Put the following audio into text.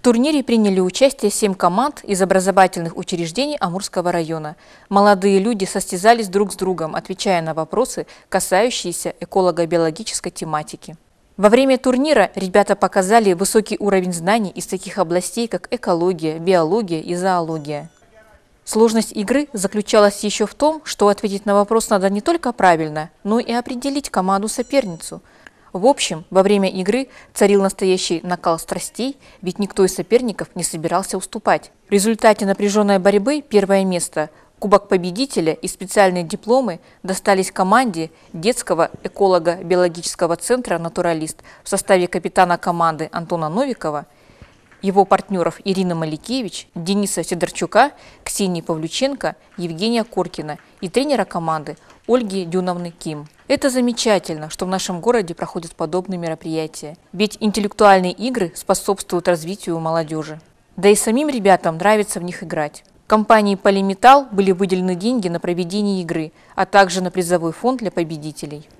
В турнире приняли участие семь команд из образовательных учреждений Амурского района. Молодые люди состязались друг с другом, отвечая на вопросы, касающиеся эколого-биологической тематики. Во время турнира ребята показали высокий уровень знаний из таких областей, как экология, биология и зоология. Сложность игры заключалась еще в том, что ответить на вопрос надо не только правильно, но и определить команду-соперницу – в общем, во время игры царил настоящий накал страстей, ведь никто из соперников не собирался уступать. В результате напряженной борьбы первое место, кубок победителя и специальные дипломы достались команде детского эколога биологического центра «Натуралист» в составе капитана команды Антона Новикова – его партнеров Ирина Маликевич, Дениса Сидорчука, Ксении Павлюченко, Евгения Коркина и тренера команды Ольги Дюновны Ким. Это замечательно, что в нашем городе проходят подобные мероприятия, ведь интеллектуальные игры способствуют развитию молодежи. Да и самим ребятам нравится в них играть. Компании «Полиметалл» были выделены деньги на проведение игры, а также на призовой фонд для победителей.